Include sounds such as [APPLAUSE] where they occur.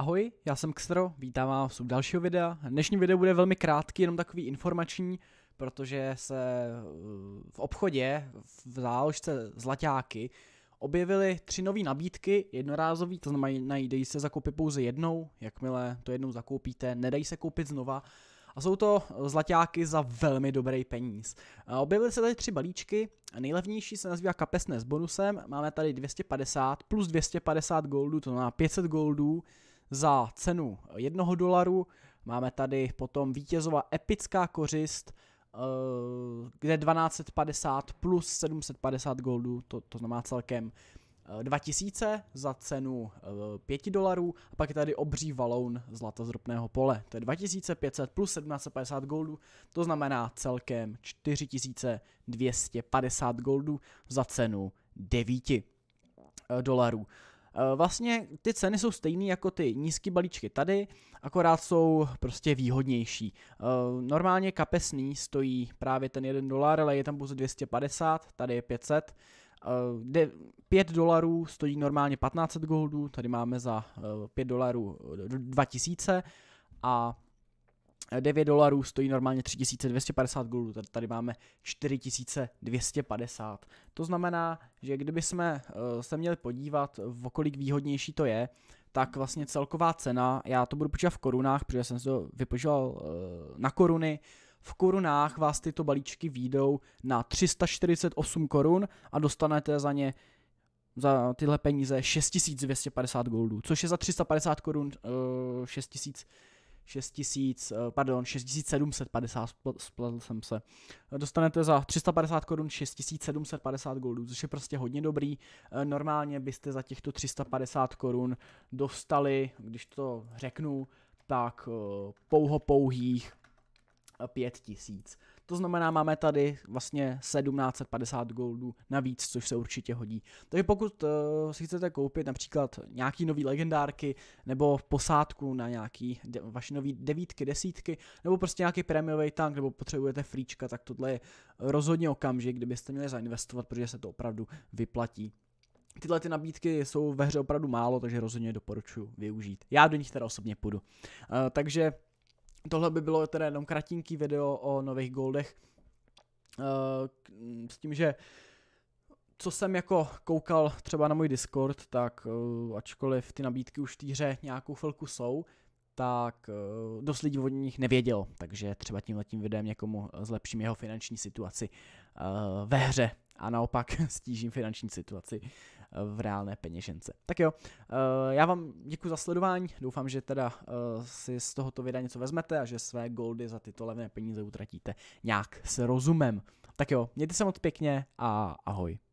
Ahoj, já jsem Xtro, vítám vás u dalšího videa. Dnešní video bude velmi krátký, jenom takový informační, protože se eh, v obchodě v záložce Zlaťáky objevily tři nové nabídky, jednorázový, to znamená, dají se zakoupit pouze jednou, jakmile to jednou zakoupíte, nedají se koupit znova. A jsou to zlaťáky za velmi dobrý peníz. Eh, objevily se tady tři balíčky, nejlevnější se nazývá kapesné s bonusem, máme tady 250 plus 250 goldů, to znamená 500 goldů, za cenu jednoho dolaru. Máme tady potom vítězová epická kořist, eh, kde 1250 plus 750 goldů, to, to znamená celkem 2000 eh, za cenu 5 eh, dolarů a pak je tady obří valoun zlata z ropného pole. To je 2500 plus 1750 goldů, to znamená celkem 4250 goldů za cenu 9 dolarů. Eh, vlastně ty ceny jsou stejné jako ty nízké balíčky tady, akorát jsou prostě výhodnější. Eh, normálně kapesný stojí právě ten 1 dolar, ale je tam pouze 250, tady je 500. 5 eh, dolarů stojí normálně 1500 goldů, tady máme za 5 dolarů 2000 a 9 dolarů stojí normálně 3250 goldů, tady máme 4250. To znamená, že kdyby jsme eh, se měli podívat, v kolik výhodnější to je, tak vlastně celková cena, já to budu počítat v korunách, protože jsem si to vypočítal eh, na koruny, v korunách vás tyto balíčky výjdou na 348 korun a dostanete za ně za tyhle peníze 6250 goldů, což je za 350 korun 6000 eh, 6000, eh, pardon, 6750, spletl jsem se. Dostanete za 350 korun 6750 goldů, což je prostě hodně dobrý. Eh, normálně byste za těchto 350 korun dostali, když to řeknu, tak eh, pouho pouhých 5 tisíc. To znamená, máme tady vlastně 1750 goldů navíc, což se určitě hodí. Takže pokud uh, si chcete koupit například nějaký nový legendárky, nebo posádku na nějaký de- vaši nový devítky, desítky, nebo prostě nějaký prémiový tank, nebo potřebujete fríčka, tak tohle je rozhodně okamžik, kdybyste měli zainvestovat, protože se to opravdu vyplatí. Tyhle ty nabídky jsou ve hře opravdu málo, takže rozhodně doporučuji využít. Já do nich teda osobně půjdu. Uh, takže Tohle by bylo teda jenom kratinký video o nových goldech eh, mm, s tím, že co jsem jako koukal třeba na můj Discord, tak eh, ačkoliv ty nabídky už v té hře nějakou chvilku jsou, tak eh, dost lidí o nich nevědělo, takže třeba tímhletím videem někomu zlepším jeho finanční situaci ve hře a naopak [LAUGHS] stížím finanční situaci v reálné peněžence. Tak jo, eh, já vám děkuji za sledování, doufám, že teda eh, si z tohoto videa něco vezmete a že své goldy za tyto levné peníze utratíte nějak s rozumem. Tak jo, mějte se moc pěkně a ahoj.